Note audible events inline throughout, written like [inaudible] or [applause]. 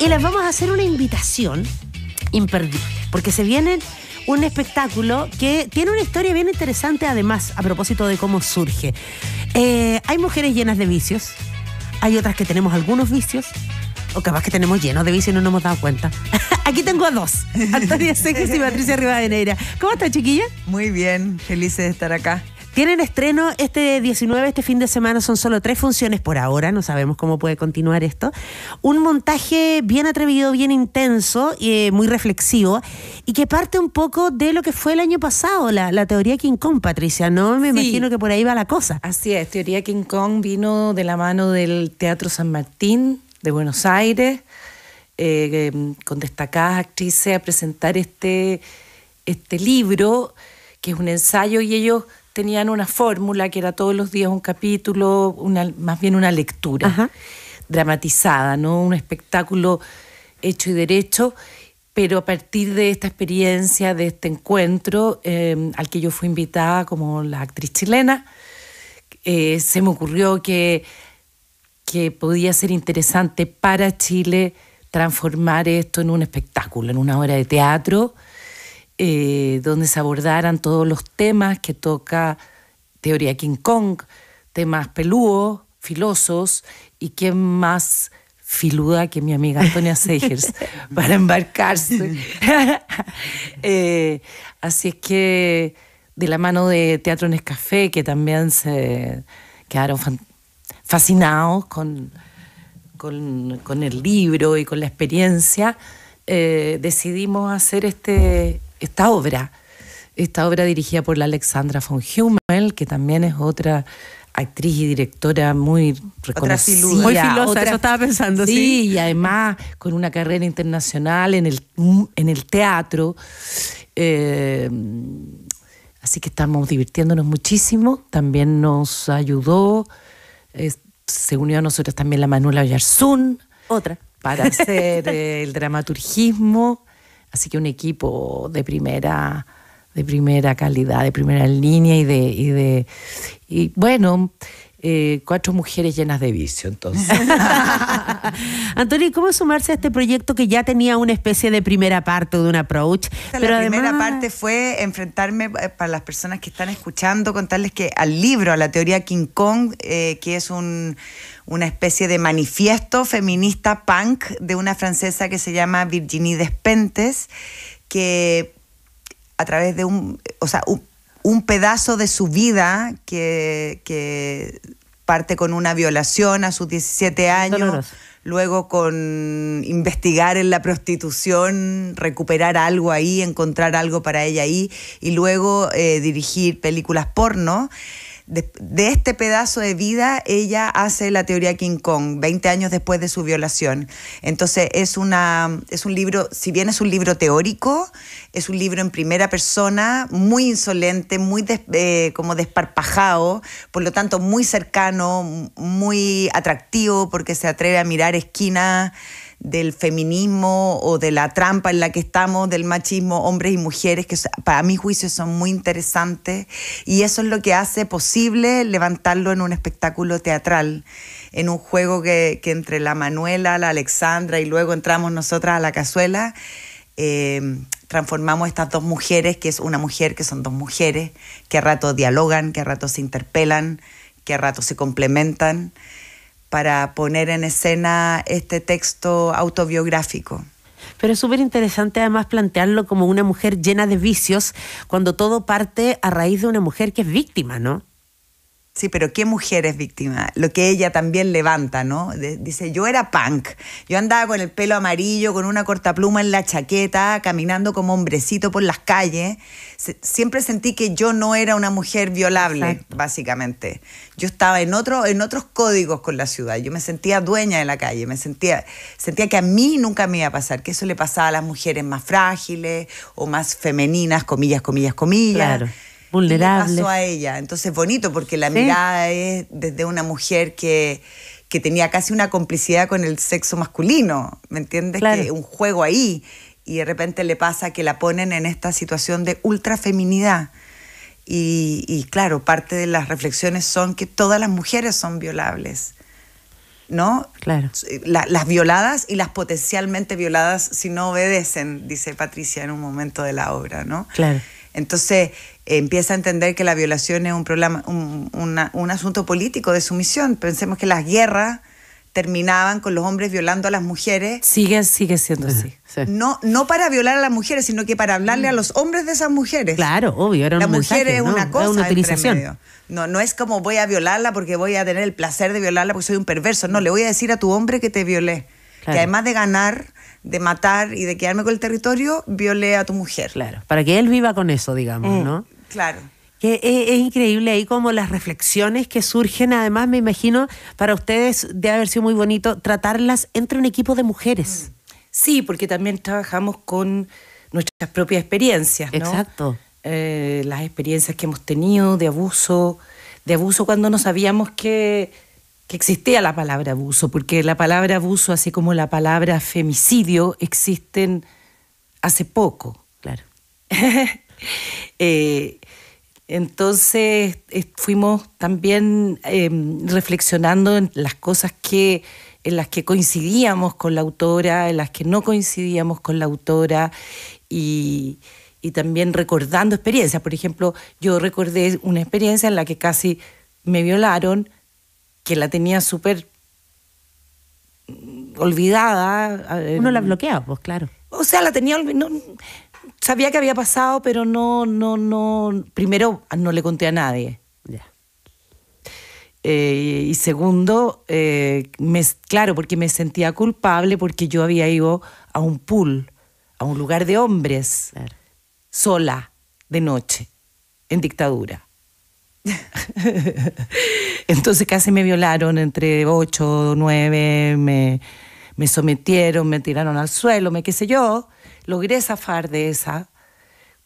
Y les vamos a hacer una invitación imperdible, porque se viene un espectáculo que tiene una historia bien interesante además a propósito de cómo surge. Eh, hay mujeres llenas de vicios, hay otras que tenemos algunos vicios, o capaz que tenemos llenos de vicios y no nos hemos dado cuenta. [laughs] Aquí tengo a dos, Antonia Seques y Patricia Rivadeneira. ¿Cómo estás chiquilla? Muy bien, felices de estar acá. Tienen estreno este 19, este fin de semana, son solo tres funciones por ahora, no sabemos cómo puede continuar esto. Un montaje bien atrevido, bien intenso, y eh, muy reflexivo, y que parte un poco de lo que fue el año pasado, la, teoría King Kong, Patricia, ¿no? Me imagino que por ahí va la cosa. Así es, teoría King Kong vino de la mano del Teatro San Martín de Buenos Aires, eh, em, con destacadas actrices a presentar este, este libro, que es un ensayo, y ellos tenían una fórmula que era todos los días un capítulo, más bien una lectura dramatizada, ¿no? Un espectáculo hecho y derecho, pero a partir de esta experiencia, de este encuentro, eh, al que yo fui invitada como la actriz chilena, eh, se me ocurrió que, que podía ser interesante para Chile transformar esto en un espectáculo, en una obra de teatro eh, donde se abordaran todos los temas que toca Teoría King Kong, temas peludos, filosos, y quién más filuda que mi amiga Antonia Segers [laughs] para embarcarse. [laughs] Eh, así es que de la mano de Teatro en Escafé, que también se quedaron fascinados con, con, el libro y con la experiencia, eh, decidimos hacer este, esta obra, esta obra dirigida por la Alexandra von Hummel, que también es otra actriz y directora muy reconocida. muy filosa, estaba pensando, sí, y además con una carrera internacional en el, en el teatro. Eh, así que estamos divirtiéndonos muchísimo. También nos ayudó, eh, se unió a nosotros también la Manuela Oyarzún. Otra. Para hacer eh, el dramaturgismo. Así que un equipo de primera, de primera calidad, de primera línea y de, y de y bueno, eh, cuatro mujeres llenas de vicio, entonces. [laughs] Antonio, ¿cómo sumarse a este proyecto que ya tenía una especie de primera parte, de un approach? la primera parte fue enfrentarme, eh, para las personas que están escuchando, contarles que al libro, a la teoría King Kong, eh, que es una especie de manifiesto feminista punk de una francesa que se llama Virginie Despentes, que a través de un, un pedazo de su vida que, parte con una violación a sus 17 años, luego con investigar en la prostitución, recuperar algo ahí, encontrar algo para ella ahí, y luego eh, dirigir películas porno de, este pedazo de vida, ella hace la teoría King Kong, 20 años después de su violación. Entonces es, una, es un libro, si bien es un libro teórico, es un libro en primera persona, muy insolente, muy eh, como desparpajado, por lo tanto muy cercano, muy atractivo porque se atreve a mirar esquinas del feminismo o de la trampa en la que estamos, del machismo, hombres y mujeres, que para mi juicio son muy interesantes, y eso es lo que hace posible levantarlo en un espectáculo teatral, en un juego que, entre la Manuela, la Alexandra y luego entramos nosotras a la cazuela, em, transformamos estas dos mujeres, que es una mujer, que son dos mujeres, que a rato dialogan, que a rato se interpelan, que a rato se complementan para poner en escena este texto autobiográfico. Pero es súper interesante además plantearlo como una mujer llena de vicios cuando todo parte a raíz de una mujer que es víctima, ¿no? Sí, pero ¿qué mujer es víctima? Lo que ella también levanta, ¿no? dice, yo era punk, yo andaba con el pelo amarillo, con una corta pluma en la chaqueta, caminando como hombrecito por las calles. siempre sentí que yo no era una mujer violable, básicamente. Yo estaba en, otro, en otros códigos con la ciudad, yo me sentía dueña de la calle, me sentía, sentía que a mí nunca me iba a pasar, que eso le pasaba a las mujeres más frágiles o más femeninas, comillas, comillas, comillas. Claro vulnerable. pasó a ella. Entonces, bonito, porque la mirada es desde una mujer que, que tenía casi una complicidad con el sexo masculino, ¿me entiendes? un juego ahí. Y de repente le pasa que la ponen en esta situación de ultrafeminidad. Y, y claro, parte de las reflexiones son que todas las mujeres son violables. ¿no? Claro. Eh, las violadas y las potencialmente violadas si no obedecen, dice Patricia en un momento de la obra, ¿no? Claro. Entonces empieza a entender que la violación es un, problema, un, asunto político de sumisión. Pensemos que las guerras terminaban con los hombres violando a las mujeres. Sigue, sigue siendo así. No, no para violar a las mujeres, sino que para hablarle a los hombres de esas mujeres. Claro, obvio, era La mujer es una cosa. No, no es como voy a violarla porque voy a tener el placer de violarla porque soy un perverso. No, le voy a decir a tu hombre que te violé. Que además de ganar, de matar y de quedarme con el territorio, violé a tu mujer. Claro, para que él viva con eso, digamos, mm, ¿no? Claro. Que e, es, increíble ahí como las reflexiones que surgen, además me imagino, para ustedes de haber sido muy bonito tratarlas entre un equipo de mujeres. Mm. Sí, porque también trabajamos con nuestras propias experiencias, ¿no? Exacto. Eh, las experiencias que hemos tenido de abuso, de abuso cuando no sabíamos que que existía la palabra abuso, porque la palabra abuso, así como la palabra femicidio, existen hace poco. Claro. [laughs] Eh, entonces eh, fuimos también em, reflexionando en las cosas que, en las que coincidíamos con la autora, en las que no coincidíamos con la autora y también recordando experiencias. Por ejemplo, yo recordé una experiencia en la que casi me violaron que la tenía súper olvidada. Eh, Uno la bloqueaba, pues claro. O sea, la tenía no, sabía que había pasado, pero no, no, no. Primero, no le conté a nadie. Ya. Eh, y segundo, eh, claro, porque me sentía culpable porque yo había ido a un pool, a un lugar de hombres, sola, de noche, en dictadura. [laughs] Entonces casi me violaron entre 8, o 9, me, sometieron, me tiraron al suelo, me qué sé yo. Logré zafar de esa,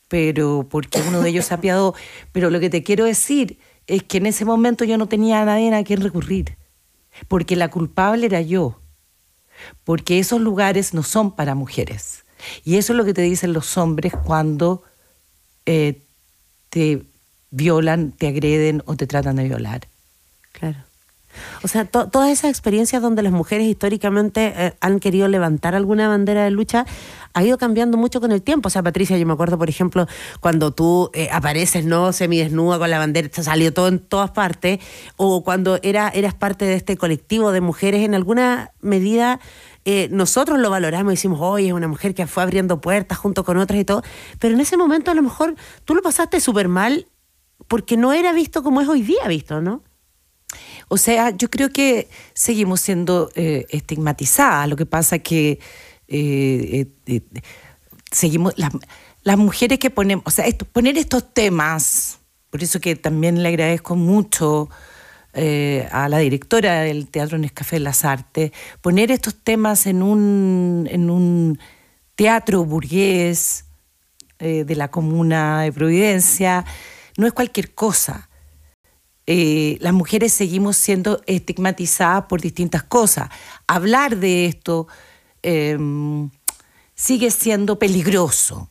pero porque uno de ellos se apiadó. Pero lo que te quiero decir es que en ese momento yo no tenía a nadie a quien recurrir, porque la culpable era yo, porque esos lugares no son para mujeres. Y eso es lo que te dicen los hombres cuando eh, te violan, te agreden o te tratan de violar. Claro. O sea, todas esas experiencias donde las mujeres históricamente eh, han querido levantar alguna bandera de lucha ha ido cambiando mucho con el tiempo. O sea, Patricia, yo me acuerdo, por ejemplo, cuando tú eh, apareces, ¿no? Semidesnuda con la bandera, salió todo en todas partes. O cuando eras parte de este colectivo de mujeres, en alguna medida eh, nosotros lo valoramos y decimos, oye, es una mujer que fue abriendo puertas junto con otras y todo. Pero en ese momento a lo mejor tú lo pasaste súper mal porque no era visto como es hoy día visto, ¿no? O sea, yo creo que seguimos siendo eh, estigmatizadas. Lo que pasa es que eh, eh, seguimos las, mujeres que ponemos, o sea, esto, poner estos temas, por eso que también le agradezco mucho a la directora del Teatro Nescafé de las Artes, poner estos temas en un teatro burgués de la comuna de Providencia no es cualquier cosa. Eh, las mujeres seguimos siendo estigmatizadas por distintas cosas. Hablar de esto em, sigue siendo peligroso.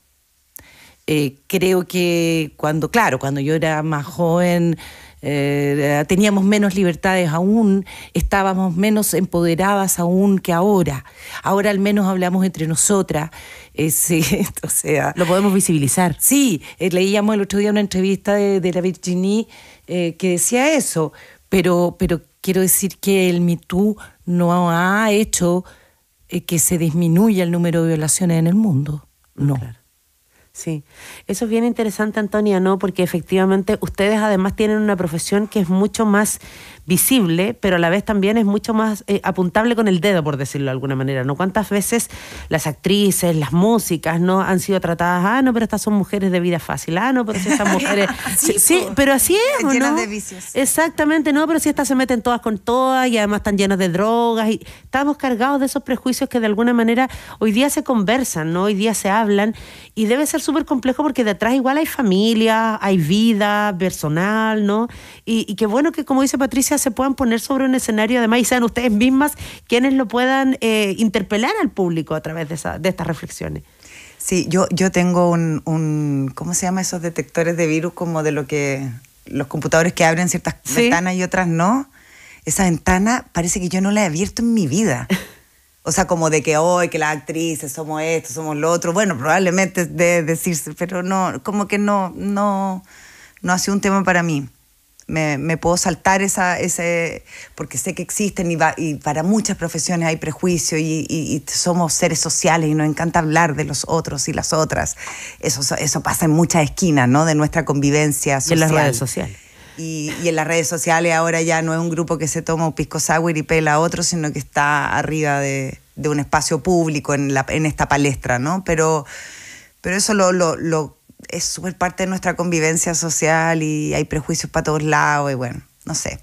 Eh, creo que cuando, claro, cuando yo era más joven, eh, teníamos menos libertades aún, estábamos menos empoderadas aún que ahora. Ahora al menos hablamos entre nosotras. Eh, [laughs] ese o sea, Lo podemos visibilizar. Sí, eh, leíamos el otro día una entrevista de, la Virginie que decía eso, pero, pero quiero decir que el MeToo no ha hecho que se disminuya el número de violaciones en el mundo. No. Sí, eso es bien interesante, Antonia, ¿no? Porque efectivamente ustedes además tienen una profesión que es mucho más visible, pero a la vez también es mucho más eh, apuntable con el dedo, por decirlo de alguna manera, ¿no? ¿Cuántas veces las actrices, las músicas, ¿no? Han sido tratadas, ah, no, pero estas son mujeres de vida fácil, ah, no, pero si estas [laughs] mujeres. sí, pero así es, ¿no? Exactamente, no, pero si estas se meten todas con todas y además están llenas de drogas y estamos cargados de esos prejuicios que de alguna manera hoy día se conversan, ¿no? Hoy día se hablan y debe ser súper complejo porque detrás igual hay familia, hay vida personal, ¿no? Y, qué bueno que, como dice Patricia, se puedan poner sobre un escenario además y sean ustedes mismas quienes lo puedan eh, interpelar al público a través de, esa, de estas reflexiones. Sí, yo, yo tengo un, ¿cómo se llama esos detectores de virus como de lo que los computadores que abren ciertas ventanas y otras no? Esa ventana parece que yo no la he abierto en mi vida. [laughs] O sea, como de que hoy, que las actrices somos esto, somos lo otro. Bueno, probablemente de decirse, pero no, como que no, no, no ha sido un tema para mí. Me, puedo saltar esa, ese, porque sé que existen y, para muchas profesiones hay prejuicio y, somos seres sociales y nos encanta hablar de los otros y las otras. Eso, eso pasa en muchas esquinas, ¿no? De nuestra convivencia social. las redes sociales y, en las redes sociales ahora ya no es un grupo que se toma un pisco sour y pela a otro, sino que está arriba de, un espacio público en, esta palestra, ¿no? Pero, pero eso lo, es súper parte de nuestra convivencia social y hay prejuicios para todos lados y bueno, no sé.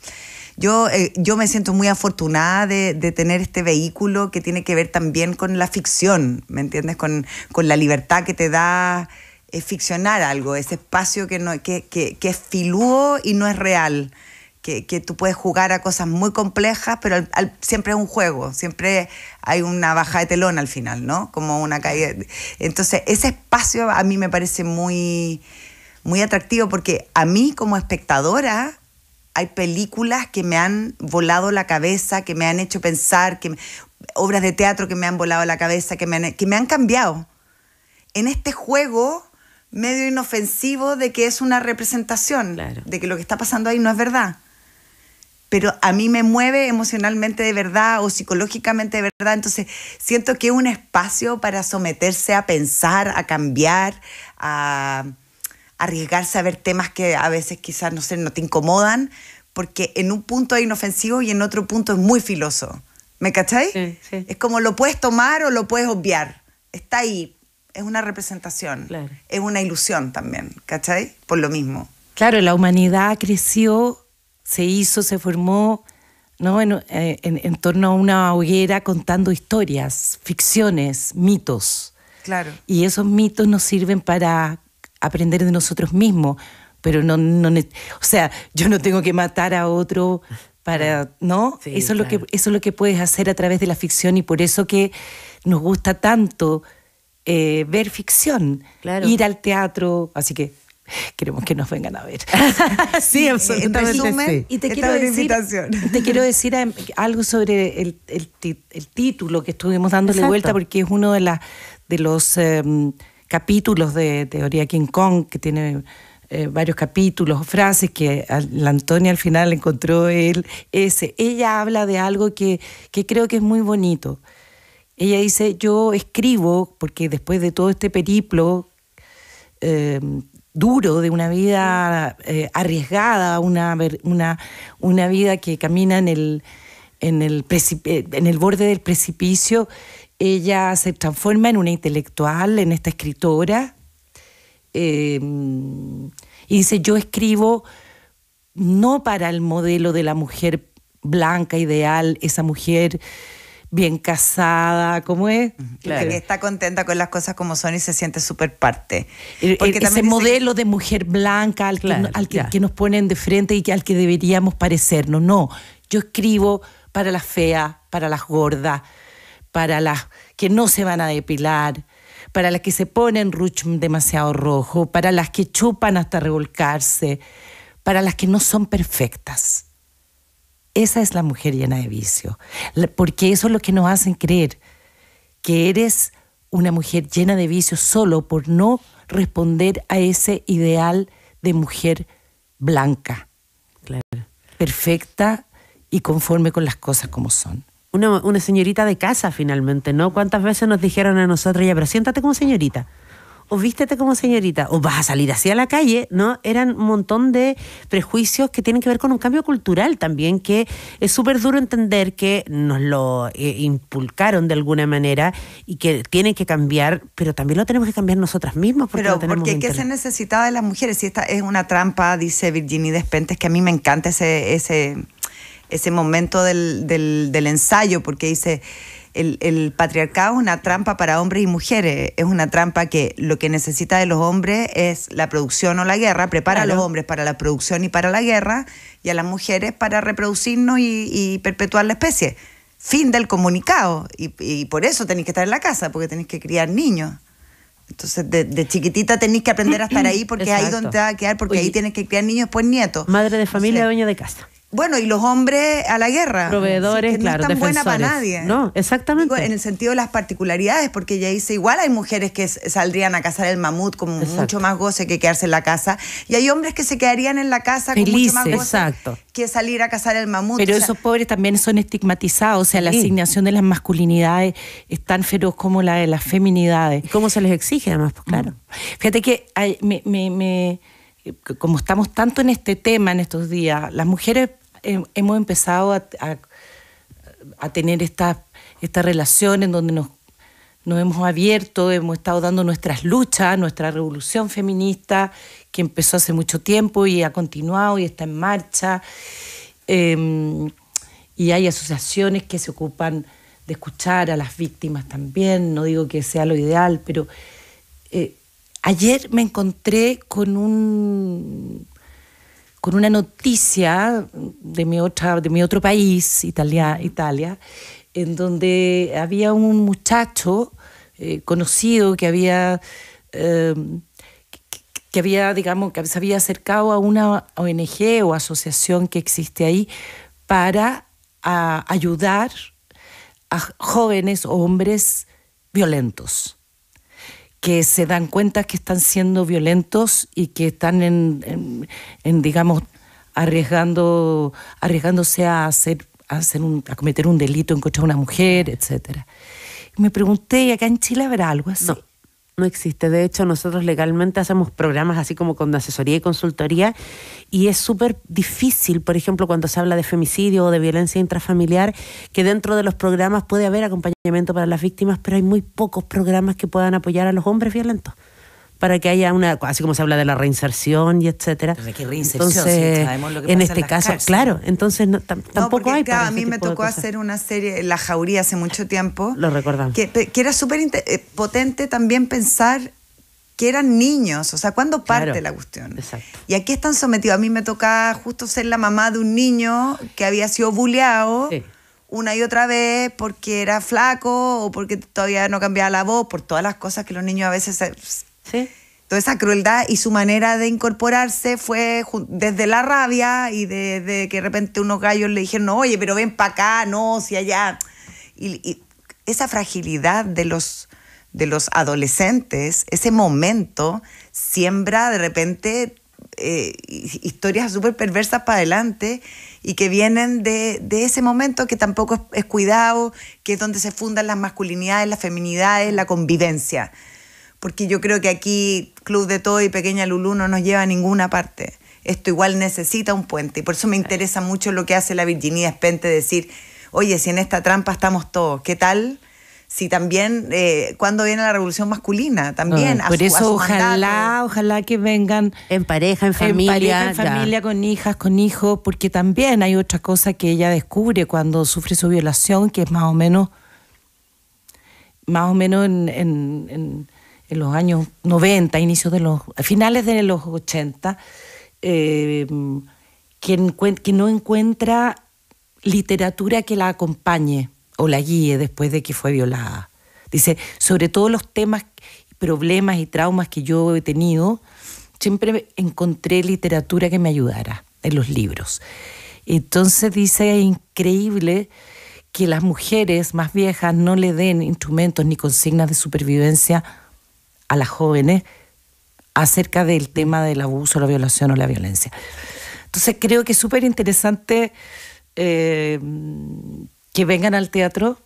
Yo, eh, yo me siento muy afortunada de, de, tener este vehículo que tiene que ver también con la ficción, ¿me entiendes? Con, con la libertad que te da es ficcionar algo, ese espacio que, no, que, que, es filúo y no es real. Que, tú puedes jugar a cosas muy complejas, pero siempre es un juego, siempre hay una baja de telón al final, ¿no? Como una caída. Entonces, ese espacio a mí me parece muy, muy atractivo porque a mí como espectadora hay películas que me han volado la cabeza, que me han hecho pensar, que obras de teatro que me han volado la cabeza, que me han, que me han cambiado. En este juego medio inofensivo de que es una representación, de que lo que está pasando ahí no es verdad. Pero a mí me mueve emocionalmente de verdad o psicológicamente de verdad, entonces siento que es un espacio para someterse a pensar, a cambiar, a arriesgarse a ver temas que a veces quizás no sé, no te incomodan, porque en un punto es inofensivo y en otro punto es muy filoso. ¿Me cacháis? Es como lo puedes tomar o lo puedes obviar. Está ahí, es una representación, es una ilusión también, ¿cachai? Por lo mismo. Claro, la humanidad creció, se hizo, se formó ¿no? Eh, en, en, torno a una hoguera contando historias, ficciones, mitos. Claro. Y esos mitos nos sirven para aprender de nosotros mismos, pero no, no o sea, yo no tengo que matar a otro para, ¿no? eso, es lo que, eso es lo que puedes hacer a través de la ficción y por eso que nos gusta tanto eh, ver ficción, ir al teatro, así que [laughs] queremos que nos vengan a ver. sí, absolutamente. Y te quiero, decir, te quiero decir algo sobre el, título que estuvimos dándole vuelta porque es uno de, las de los em, capítulos de Teoría King Kong que tiene... Eh, varios capítulos, o frases que la Antonia al final encontró él, ese. Ella habla de algo que, que creo que es muy bonito. Ella dice, yo escribo porque después de todo este periplo em, duro de una vida eh, arriesgada, una, una, una, vida que camina en el, en, el borde del precipicio, ella se transforma en una intelectual, en esta escritora, em, y dice, yo escribo no para el modelo de la mujer blanca ideal, esa mujer bien casada, ¿cómo es? Este, que está contenta con las cosas como son y se siente súper parte. Ese modelo de mujer blanca al, que, nos ponen de frente y que, al que deberíamos parecernos. No, yo escribo para las feas, para las gordas, para las que no se van a depilar, para las que se ponen ruch demasiado rojo, para las que chupan hasta revolcarse, para las que no son perfectas. Esa es la mujer llena de vicio, porque eso es lo que nos hacen creer, que eres una mujer llena de vicio solo por no responder a ese ideal de mujer blanca, perfecta y conforme con las cosas como son. Una, una, señorita de casa finalmente, ¿no? ¿Cuántas veces nos dijeron a nosotros, ya, pero siéntate como señorita? o vístete como señorita, o vas a salir así a la calle, ¿no? Eran un montón de prejuicios que tienen que ver con un cambio cultural también, que es súper duro entender que nos lo eh, impulcaron de alguna manera y que tiene que cambiar, pero también lo tenemos que cambiar nosotras mismas. Porque pero porque ¿qué se necesitaba de las mujeres? Si esta es una trampa, dice Virginie Despentes, que a mí me encanta ese, ese, ese momento del, del ensayo, porque dice el, patriarcado es una trampa para hombres y mujeres, es una trampa que lo que necesita de los hombres es la producción o la guerra, prepara a los hombres para la producción y para la guerra y a las mujeres para reproducirnos y, perpetuar la especie. Fin del comunicado y, por eso tenéis que estar en la casa, porque tenéis que criar niños. Entonces, de, chiquitita tenéis que aprender a estar ahí porque ahí ahí donde te va a quedar, porque ahí tienes que criar niños, después pues nietos. Madre de familia, dueña de casa. Bueno, y los hombres a la guerra. Proveedores, que no claro, es tan buena para nadie. No, exactamente. en el sentido de las particularidades, porque ya dice, igual hay mujeres que saldrían a cazar el mamut con mucho más goce que quedarse en la casa, y hay hombres que se quedarían en la casa con mucho más goce que salir a cazar el mamut. Pero esos pobres también son estigmatizados, o sea, la asignación de las masculinidades es tan feroz como la de las feminidades. cómo se les exige además? Pues, claro. Mm. Fíjate que me, me, como estamos tanto en este tema en estos días, las mujeres hemos empezado a, tener esta, estas relación en donde nos, nos hemos abierto, hemos estado dando nuestras luchas, nuestra revolución feminista, que empezó hace mucho tiempo y ha continuado y está en marcha. Em, y hay asociaciones que se ocupan de escuchar a las víctimas también, no digo que sea lo ideal, pero eh, ayer me encontré con un con una noticia de mi, de mi otro país, Italia, en donde había un muchacho eh, conocido que había, em, que, digamos, se había acercado a una ONG o asociación que existe ahí para ayudar a jóvenes o hombres violentos que se dan cuenta que están siendo violentos y que están en, digamos, arriesgando, arriesgándose a hacer, a, hacer un, a cometer un delito en contra de una mujer, etcétera. Me pregunté, ¿y acá en Chile habrá algo así? no existe. De hecho, nosotros legalmente hacemos programas así como con asesoría y consultoría y es súper difícil, por ejemplo, cuando se habla de femicidio o de violencia intrafamiliar, que dentro de los programas puede haber acompañamiento para las víctimas, pero hay muy pocos programas que puedan apoyar a los hombres violentos para que haya una, así como se habla de la reinserción y etcétera. reinserción, entonces, en este caso, claro, entonces tampoco hay. a mí este me tocó hacer una serie, La Jauría, hace mucho tiempo. Lo recordamos. Que, era súper eh, potente también pensar que eran niños, o sea, ¿cuándo parte la cuestión? Y aquí están sometidos. A mí me toca justo ser la mamá de un niño que había sido bulleado una y otra vez porque era flaco o porque todavía no cambiaba la voz, por todas las cosas que los niños a veces Sí. Toda esa crueldad y su manera de incorporarse fue desde la rabia y desde que de repente unos gallos le dijeron, no, oye, pero ven para acá, no, si allá. Y, esa fragilidad de los, adolescentes, ese momento, siembra de repente eh, historias súper perversas para adelante y que vienen de, ese momento que tampoco es, es, cuidado, que es donde se fundan las masculinidades, las feminidades, la convivencia porque yo creo que aquí Club de Todo y Pequeña Lulú no nos lleva a ninguna parte. Esto igual necesita un puente y por eso me interesa mucho lo que hace la Virginia Spente, decir, oye, si en esta trampa estamos todos, ¿qué tal? si también eh, cuando viene la revolución masculina también a su, eso ojalá ojalá que vengan en pareja en familia en familia con hijas con hijos porque también hay otra cosa que ella descubre cuando sufre su violación que es más o menos más o menos en los años 90, inicios de los, finales de los 80, que, que no encuentra literatura que la acompañe o la guíe después de que fue violada. Dice, sobre todos los temas, problemas y traumas que yo he tenido, siempre encontré literatura que me ayudara en los libros. Entonces dice, es increíble que las mujeres más viejas no le den instrumentos ni consignas de supervivencia a las jóvenes acerca del tema del abuso, la violación o la violencia. Entonces creo que es súper interesante eh, que vengan al teatro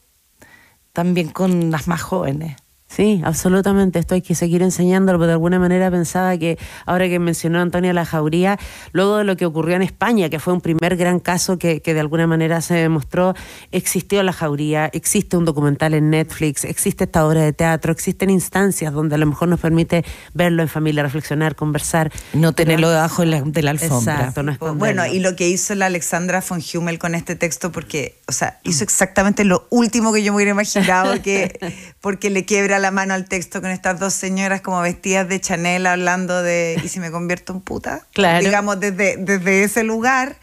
también con las más jóvenes. Sí, absolutamente. Esto hay que seguir enseñándolo, pero de alguna manera pensaba que ahora que mencionó Antonia La Jauría, luego de lo que ocurrió en España, que fue un primer gran caso que, de alguna manera se demostró, existió La Jauría, existe un documental en Netflix, existe esta obra de teatro, existen instancias donde a lo mejor nos permite verlo en familia, reflexionar, conversar. No tenerlo debajo de la, alfombra. bueno, y lo que hizo la Alexandra von Hummel con este texto, porque, o sea, hizo exactamente lo último que yo me hubiera imaginado, [laughs] porque le quiebra la mano al texto con estas dos señoras como vestidas de Chanel hablando de ¿y si me convierto en puta? [laughs] Claro. Digamos, desde, desde ese lugar.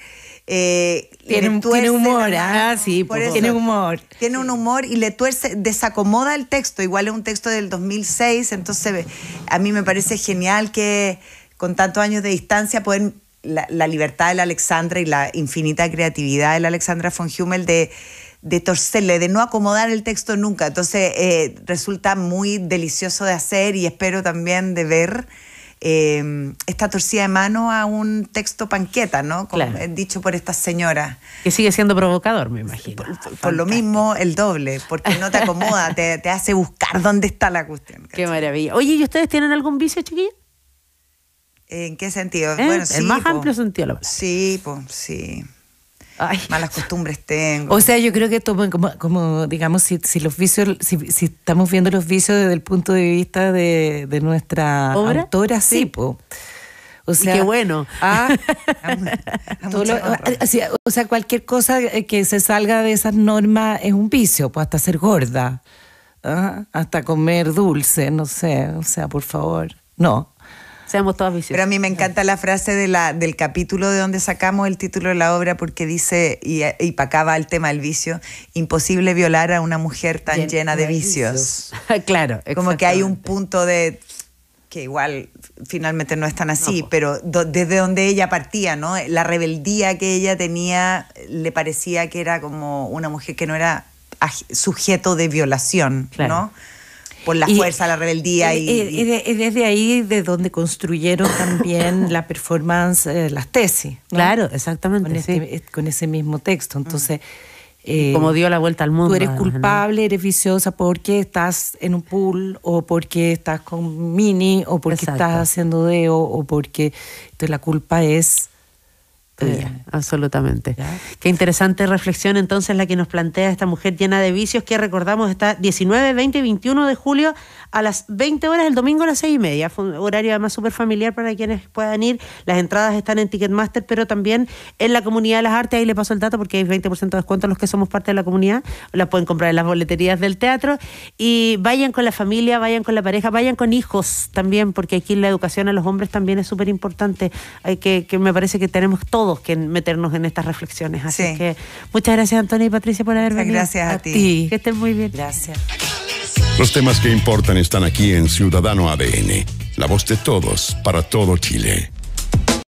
Eh, tiene, tiene, humor, ah, sí, pues, tiene humor. Tiene un humor y le tuerce, desacomoda el texto. Igual es un texto del 2006, entonces a mí me parece genial que con tantos años de distancia pueden la, la libertad de la Alexandra y la infinita creatividad de la Alexandra von Hummel de de torcerle, de no acomodar el texto nunca. Entonces eh, resulta muy delicioso de hacer y espero también de ver eh, esta torcida de mano a un texto panqueta, ¿no? Como he dicho por esta señora. Que sigue siendo provocador, me imagino. Por, lo mismo, el doble, porque no te acomoda, [laughs] te, hace buscar dónde está la cuestión. Qué maravilla. Oye, ¿y ustedes tienen algún vicio, chiquilla? ¿En qué sentido? ¿Eh? el más amplio sentido Sí, pues, sí. Malas costumbres tengo. O sea, yo creo que esto como, digamos, si, los vicios, si, estamos viendo los vicios desde el punto de vista de, nuestra autora, sí, po. O sea, qué bueno. Ah, [laughs] ah, o sea, cualquier cosa que se salga de esas normas es un vicio, pues hasta ser gorda, ¿ah? hasta comer dulce, no sé, o sea, por favor, no. Seamos todos viciosas. Pero a mí me encanta la frase de la, del capítulo de donde sacamos el título de la obra porque dice, y, y para acá va el tema del vicio, imposible violar a una mujer tan llena de vicios. Claro, [laughs] claro. Como que hay un punto de que igual finalmente no es tan así, pues. pero desde donde ella partía, ¿no? La rebeldía que ella tenía le parecía que era como una mujer que no era sujeto de violación, claro. ¿no? por la fuerza, la rebeldía. Y, y, desde ahí de donde construyeron también [coughs] la performance, eh, las tesis. Claro, exactamente. Este con, ese mismo texto. Entonces... Mm. como eh, dio la vuelta al mundo. Tú eres culpable, eres viciosa porque estás en un pool o porque estás con mini o porque estás haciendo deo o porque entonces la culpa es absolutamente. Qué interesante reflexión entonces la que nos plantea esta mujer llena de vicios que recordamos está 19, 20 y 21 de julio a las 20 horas del domingo a las 6 y media. un horario además súper familiar para quienes puedan ir. Las entradas están en Ticketmaster, pero también en la comunidad de las artes. Ahí le paso el dato porque hay 20% de descuento a los que somos parte de la comunidad. Las pueden comprar en las boleterías del teatro. Y vayan con la familia, vayan con la pareja, vayan con hijos también, porque aquí la educación a los hombres también es súper importante. Que, que me parece que tenemos que meternos en estas reflexiones. Así que muchas gracias Antonio y Patricia por haber muchas Gracias a, ti. ti. Que estén muy bien. Gracias. Los temas que importan están aquí en Ciudadano ADN, la voz de todos para todo Chile.